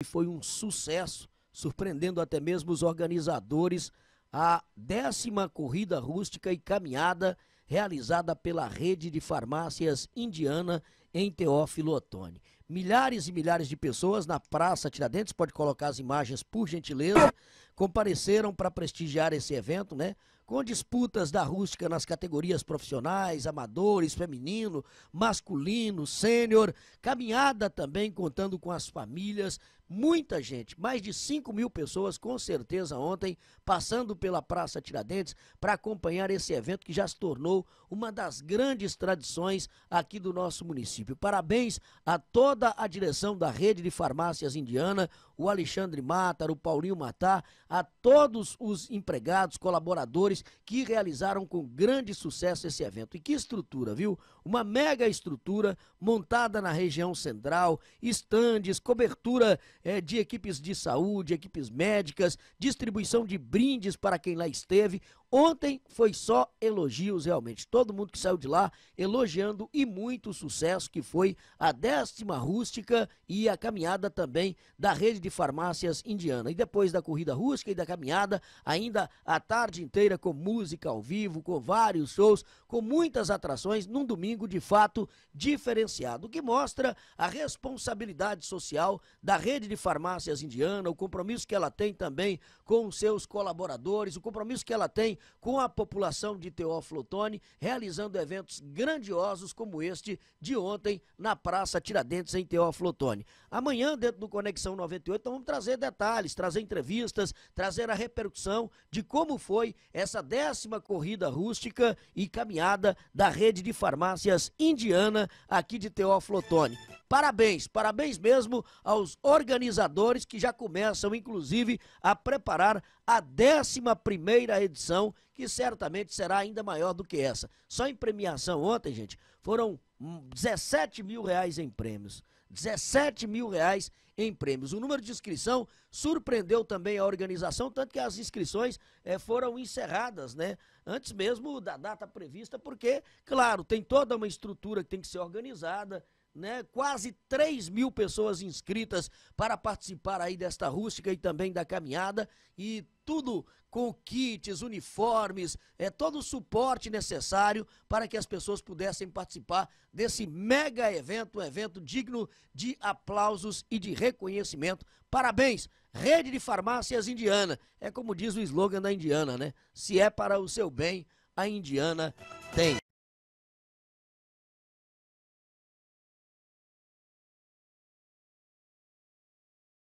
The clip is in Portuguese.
e foi um sucesso, surpreendendo até mesmo os organizadores, a décima corrida rústica e caminhada realizada pela rede de farmácias indiana em Teófilo Otoni. Milhares e milhares de pessoas na Praça Tiradentes, pode colocar as imagens por gentileza, compareceram para prestigiar esse evento, né? Com disputas da rústica nas categorias profissionais, amadores, feminino, masculino, sênior, caminhada também contando com as famílias Muita gente, mais de 5 mil pessoas, com certeza, ontem, passando pela Praça Tiradentes para acompanhar esse evento que já se tornou uma das grandes tradições aqui do nosso município. Parabéns a toda a direção da Rede de Farmácias Indiana, o Alexandre Matar, o Paulinho Matar, a todos os empregados, colaboradores que realizaram com grande sucesso esse evento. E que estrutura, viu? Uma mega estrutura montada na região central, estandes, cobertura é, de equipes de saúde, equipes médicas, distribuição de brindes para quem lá esteve. Ontem foi só elogios, realmente. Todo mundo que saiu de lá elogiando e muito o sucesso que foi a décima rústica e a caminhada também da rede de farmácias indiana. E depois da corrida rústica e da caminhada, ainda a tarde inteira com música ao vivo, com vários shows, com muitas atrações, num domingo de fato diferenciado, o que mostra a responsabilidade social da rede de farmácias indiana, o compromisso que ela tem também com os seus colaboradores, o compromisso que ela tem com a população de Teófilo Otoni, realizando eventos grandiosos como este de ontem na Praça Tiradentes, em Teófilo Otoni. Amanhã, dentro do Conexão 98, então vamos trazer detalhes, trazer entrevistas, trazer a repercussão de como foi essa décima corrida rústica e caminhada da rede de farmácias indiana aqui de Teófilo Otoni. Parabéns, parabéns mesmo aos organizadores que já começam, inclusive, a preparar a 11 edição, que certamente será ainda maior do que essa. Só em premiação ontem, gente, foram 17 mil reais em prêmios. 17 mil reais em prêmios. O número de inscrição surpreendeu também a organização, tanto que as inscrições eh, foram encerradas, né? Antes mesmo da data prevista, porque, claro, tem toda uma estrutura que tem que ser organizada, né? Quase 3 mil pessoas inscritas para participar aí desta rústica e também da caminhada e tudo com kits, uniformes, é todo o suporte necessário para que as pessoas pudessem participar desse mega evento, um evento digno de aplausos e de reconhecimento. Parabéns, Rede de Farmácias Indiana. É como diz o slogan da Indiana, né? Se é para o seu bem, a Indiana tem.